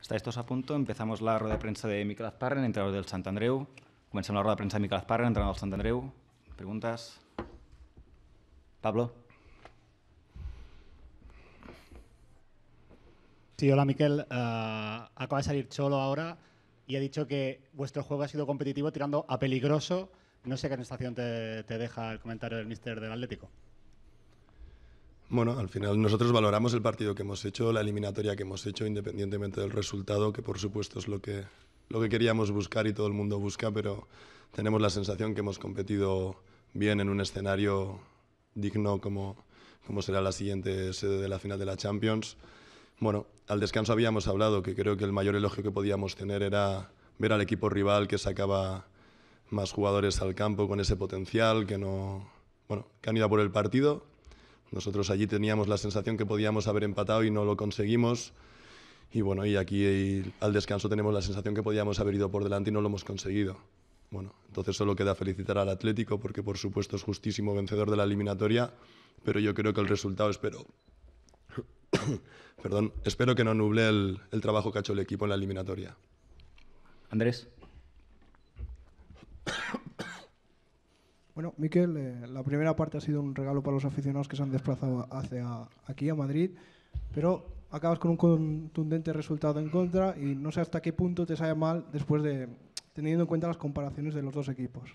Estáis todos a punto. Empezamos la rueda de prensa de Miquel Azparren, entrenador del Sant Andreu. la rueda de prensa de Miquel Azparren, entrenador del Sant Andreu. Preguntas. Pablo? Sí, hola Miquel. Eh, acaba de salir Cholo ahora y ha dicho que vuestro juego ha sido competitivo tirando a peligroso. No sé qué sensación te, te deja el comentario del mister del Atlético. Bueno, al final nosotros valoramos el partido que hemos hecho, la eliminatoria que hemos hecho, independientemente del resultado, que por supuesto es lo que, lo que queríamos buscar y todo el mundo busca, pero tenemos la sensación que hemos competido bien en un escenario digno como, será la siguiente sede de la final de la Champions. Bueno, al descanso habíamos hablado que creo que el mayor elogio que podíamos tener era ver al equipo rival que sacaba más jugadores al campo con ese potencial, que no, que han ido por el partido nosotros allí teníamos la sensación que podíamos haber empatado y no lo conseguimos. Y bueno, y aquí eh, al descanso tenemos la sensación que podíamos haber ido por delante y no lo hemos conseguido. Bueno, entonces solo queda felicitar al Atlético porque por supuesto es justísimo vencedor de la eliminatoria, pero yo creo que el resultado espero. Perdón, espero que no nuble el, el trabajo que ha hecho el equipo en la eliminatoria. Andrés. Bueno, Miquel, eh, la primera parte ha sido un regalo para los aficionados que se han desplazado hacia aquí, a Madrid, pero acabas con un contundente resultado en contra y no sé hasta qué punto te sale mal después de teniendo en cuenta las comparaciones de los dos equipos.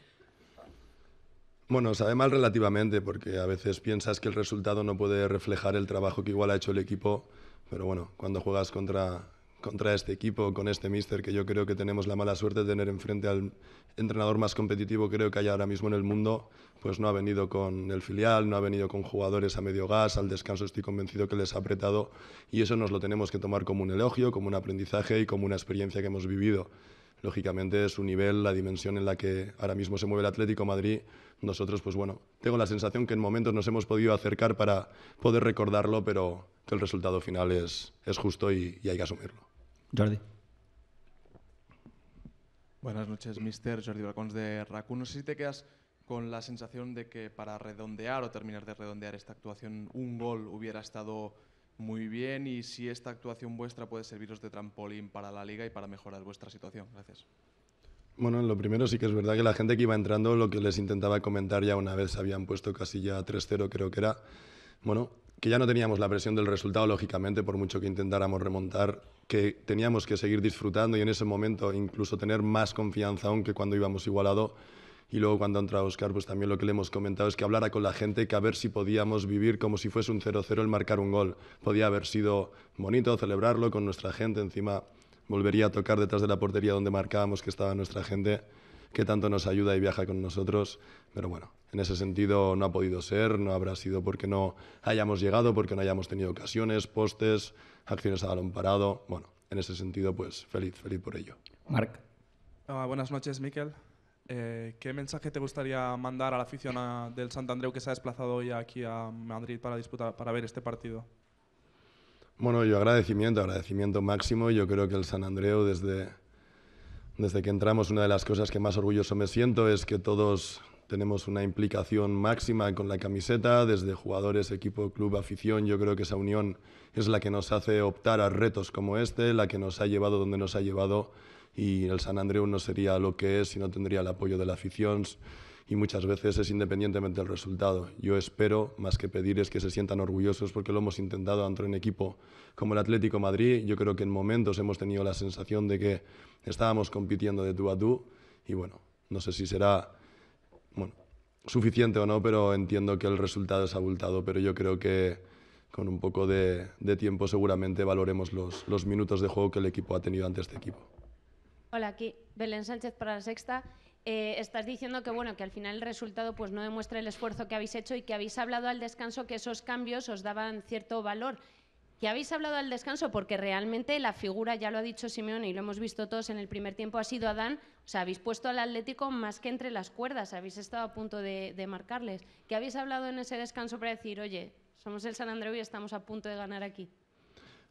Bueno, sabe mal relativamente porque a veces piensas que el resultado no puede reflejar el trabajo que igual ha hecho el equipo, pero bueno, cuando juegas contra, contra este equipo, con este míster, que yo creo que tenemos la mala suerte de tener enfrente al entrenador más competitivo creo que hay ahora mismo en el mundo, pues no ha venido con el filial, no ha venido con jugadores a medio gas, al descanso estoy convencido que les ha apretado y eso nos lo tenemos que tomar como un elogio, como un aprendizaje y como una experiencia que hemos vivido. Lógicamente su nivel, la dimensión en la que ahora mismo se mueve el Atlético Madrid, nosotros pues bueno, tengo la sensación que en momentos nos hemos podido acercar para poder recordarlo, pero que el resultado final es, es justo y hay que asumirlo. Jordi. Buenas noches, mister Jordi Balcons de RACU. No sé si te quedas con la sensación de que para redondear o terminar de redondear esta actuación, un gol hubiera estado muy bien y si esta actuación vuestra puede serviros de trampolín para la liga y para mejorar vuestra situación. Gracias. Bueno, lo primero sí que es verdad que la gente que iba entrando, lo que les intentaba comentar ya una vez habían puesto casi ya 3-0 creo que era, bueno, que ya no teníamos la presión del resultado, lógicamente, por mucho que intentáramos remontar, que teníamos que seguir disfrutando y en ese momento incluso tener más confianza aún que cuando íbamos igualado. Y luego cuando entra Oscar, pues también lo que le hemos comentado es que hablara con la gente, que a ver si podíamos vivir como si fuese un 0-0 el marcar un gol. Podía haber sido bonito celebrarlo con nuestra gente, encima volvería a tocar detrás de la portería donde marcábamos que estaba nuestra gente que tanto nos ayuda y viaja con nosotros. Pero bueno, en ese sentido no ha podido ser, no habrá sido porque no hayamos llegado, porque no hayamos tenido ocasiones, postes, acciones a balón parado. Bueno, en ese sentido, pues feliz, feliz por ello. Marc. Ah, buenas noches, Miquel. Eh, ¿Qué mensaje te gustaría mandar a la afición del del andreu que se ha desplazado hoy aquí a Madrid para, disputar, para ver este partido? Bueno, yo agradecimiento, agradecimiento máximo. Yo creo que el Sant Andreu desde desde que entramos, una de las cosas que más orgulloso me siento es que todos tenemos una implicación máxima con la camiseta, desde jugadores, equipo, club, afición. Yo creo que esa unión es la que nos hace optar a retos como este, la que nos ha llevado donde nos ha llevado y el San Andreu no sería lo que es si no tendría el apoyo de la afición y muchas veces es independientemente del resultado. Yo espero, más que pedir, es que se sientan orgullosos porque lo hemos intentado tanto en equipo como el Atlético Madrid. Yo creo que en momentos hemos tenido la sensación de que estábamos compitiendo de tú a tú y bueno, no sé si será bueno, suficiente o no, pero entiendo que el resultado es abultado, pero yo creo que con un poco de, tiempo seguramente valoremos los, los minutos de juego que el equipo ha tenido ante este equipo. Hola, aquí Belén Sánchez para la sexta. Eh, estás diciendo que bueno que al final el resultado pues no demuestra el esfuerzo que habéis hecho y que habéis hablado al descanso que esos cambios os daban cierto valor ¿qué habéis hablado al descanso porque realmente la figura ya lo ha dicho Simeone y lo hemos visto todos en el primer tiempo ha sido Adán o sea habéis puesto al Atlético más que entre las cuerdas habéis estado a punto de, marcarles ¿qué habéis hablado en ese descanso para decir oye somos el San Andreu y estamos a punto de ganar aquí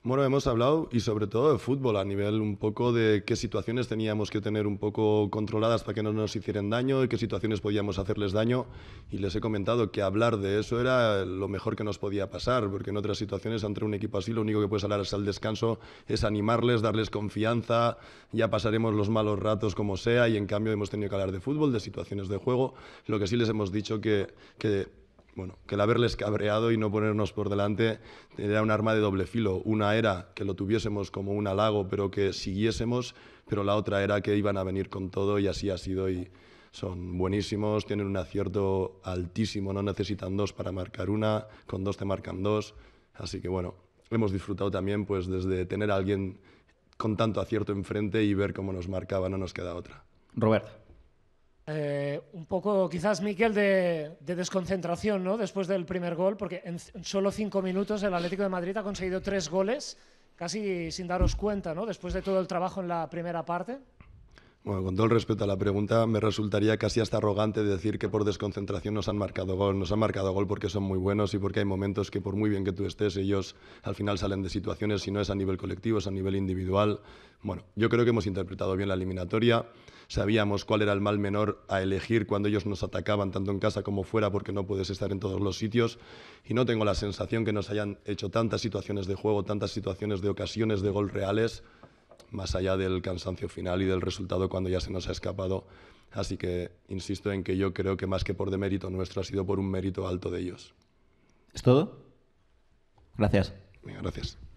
bueno, hemos hablado y sobre todo de fútbol, a nivel un poco de qué situaciones teníamos que tener un poco controladas para que no nos hicieran daño y qué situaciones podíamos hacerles daño. Y les he comentado que hablar de eso era lo mejor que nos podía pasar, porque en otras situaciones, entre un equipo así, lo único que puedes hablar es al descanso, es animarles, darles confianza, ya pasaremos los malos ratos como sea. Y en cambio, hemos tenido que hablar de fútbol, de situaciones de juego. Lo que sí les hemos dicho que, que bueno, que el haberles cabreado y no ponernos por delante era un arma de doble filo. Una era que lo tuviésemos como un halago, pero que siguiésemos, pero la otra era que iban a venir con todo y así ha sido y son buenísimos, tienen un acierto altísimo, no necesitan dos para marcar una, con dos te marcan dos, así que bueno, hemos disfrutado también pues desde tener a alguien con tanto acierto enfrente y ver cómo nos marcaba, no nos queda otra. Roberto. Eh, un poco, quizás, Miquel, de, desconcentración, Después del primer gol, porque en, solo cinco minutos el Atlético de Madrid ha conseguido tres goles, casi sin daros cuenta, ¿no? Después de todo el trabajo en la primera parte. Bueno, con todo el respeto a la pregunta, me resultaría casi hasta arrogante decir que por desconcentración nos han marcado gol. Nos han marcado gol porque son muy buenos y porque hay momentos que por muy bien que tú estés, ellos al final salen de situaciones, si no es a nivel colectivo, es a nivel individual. Bueno, yo creo que hemos interpretado bien la eliminatoria, sabíamos cuál era el mal menor a elegir cuando ellos nos atacaban, tanto en casa como fuera, porque no puedes estar en todos los sitios, y no tengo la sensación que nos hayan hecho tantas situaciones de juego, tantas situaciones de ocasiones de gol reales más allá del cansancio final y del resultado cuando ya se nos ha escapado. Así que insisto en que yo creo que más que por demérito nuestro ha sido por un mérito alto de ellos. ¿Es todo? Gracias. gracias.